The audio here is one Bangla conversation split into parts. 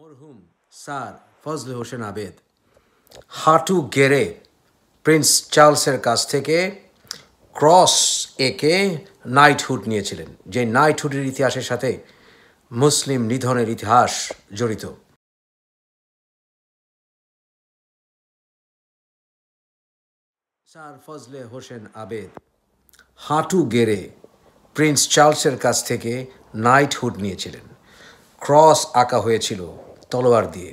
মরহুম স্যার হোসেন আবেদ প্রিন্স চার্লসের কাছ থেকে ক্রস একে নাইটহুড নিয়েছিলেন যে নাইটহুডের ইতিহাসের সাথে মুসলিম নিধনের ইতিহাস জড়িত স্যার ফজলে হোসেন আবেদ হাঁটু গেরে প্রিন্স চার্লসের কাছ থেকে নাইটহুড নিয়েছিলেন ক্রস আঁকা হয়েছিল তলোয়ার দিয়ে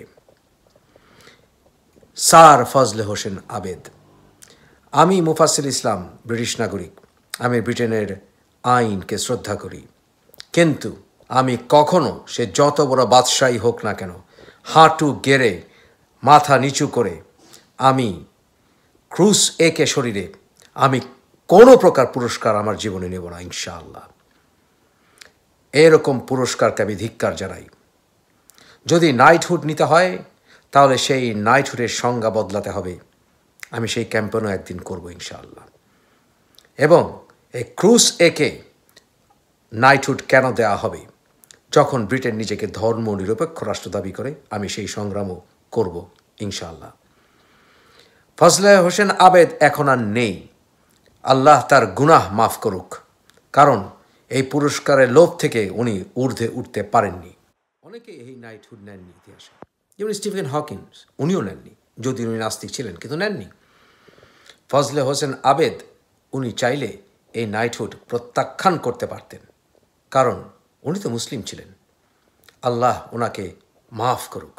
স্যার ফজলে হোসেন আবেদ আমি মুফাসিল ইসলাম ব্রিটিশ নাগরিক আমি ব্রিটেনের আইনকে শ্রদ্ধা করি কিন্তু আমি কখনো সে যত বড় বাদশাহী হোক না কেন হাঁটু গেড়ে মাথা নিচু করে আমি ক্রুস একে শরীরে আমি কোনো প্রকার পুরস্কার আমার জীবনে নেব না ইনশাআল্লাহ এরকম পুরস্কারকে আমি ধিক্কার জানাই যদি নাইটহুড নিতে হয় তাহলে সেই নাইটহুডের সংজ্ঞা বদলাতে হবে আমি সেই ক্যাম্পেনও একদিন করব ইনশাআল্লাহ এবং এই ক্রুজ একে নাইটহুড কেন দেয়া হবে যখন ব্রিটেন নিজেকে ধর্ম নিরপেক্ষ রাষ্ট্র দাবি করে আমি সেই সংগ্রামও করব ইনশাআল্লাহ ফজলে হোসেন আবেদ এখন আর নেই আল্লাহ তার গুনাহ মাফ করুক কারণ এই পুরস্কারের লোভ থেকে উনি ঊর্ধ্বে উঠতে পারেননি অনেকে এই নাইটহুড নেননি ইতিহাসে যেমন স্টিফেন হকিংস উনিও নেননি যদি উনি নাস্তিক ছিলেন কিন্তু নেননি ফজলে হোসেন আবেদ উনি চাইলে এই নাইটহুড প্রত্যাখ্যান করতে পারতেন কারণ উনি তো মুসলিম ছিলেন আল্লাহ ওনাকে মাফ করুক